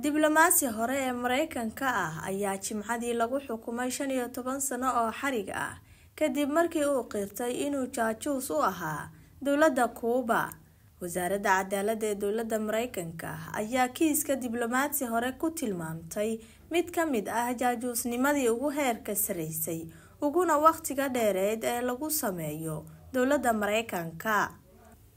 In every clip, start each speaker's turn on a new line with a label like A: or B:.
A: diblomaasi hore ee maraykanka ah ayaa jimcadii lagu xukumay shan iyo toban sano oo xarig ah kadib markii uu qirtay inuu jaajuus u ahaa dowladda kuuba wasaaradda cadaalada ee dowladda maraykanka ayaa kiiska diblomaasi hore ku tilmaamtay mid ka mid ah jaajuusnimadii ugu heerka saraysay uguna wakhtiga dheereed ee lagu sameeyo dowladda maraykanka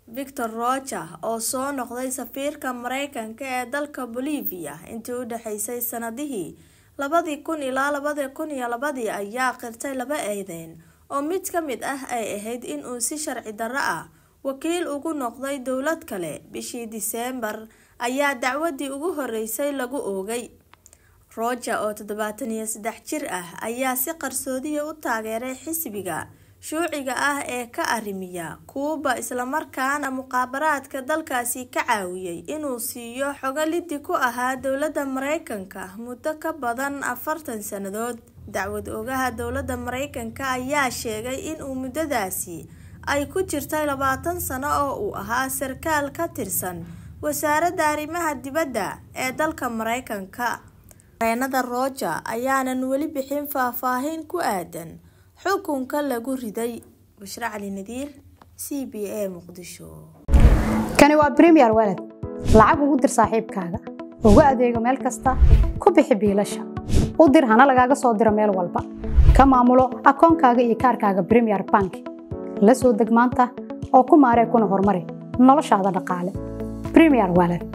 A: victor roger oo soo noqday safiirka mareykanka ee dalka bolivia intii u dhexeysay sanadihii labadii kun ilaa labadii kun iyo labadii ayaa qirtay laba eedeen oo mid ka mid ah ay ahayd in uu si sharci darro ah wakiil ugu noqday dowlad kale bishii diseembar ayaa dacwadii ugu horreysay lagu oogay roger oo toddobaatan iyo saddex jir ah ayaa si qarsoodiya u taageeray xisbiga shuuciga ah ee ka arrimiya kuuba islamarkaana muqaabaraadka dalkaasi ka caawiyey inuu siiyo xogo lidi ku ahaa dowladda maraykanka muddo ka badan afartan sannadood dacwad ogaha dowladda mareykanka ayaa sheegay in uu muddadaasi ay ku jirtay labaatan sano oo uu ahaa sarkaal ka tirsan wasaaradda arrimaha dibadda ee dalka maraykanka mareenada roja ayaanan weli bixin faahfaahin ku aadan xukunka lagu riday bushra nadiir c b a muqdisho
B: kani waa premier weled lacag ugu dir saaxiibkaaga ugu adeego meel kasta ku bixi biilasha u dir hana lagaaga soo diro meel walba ka maamulo akoonkaaga iyo kaarkaaga premier bank la soo deg maanta oo ku maaree kuna horumari noloshaada dhaqaale premier weled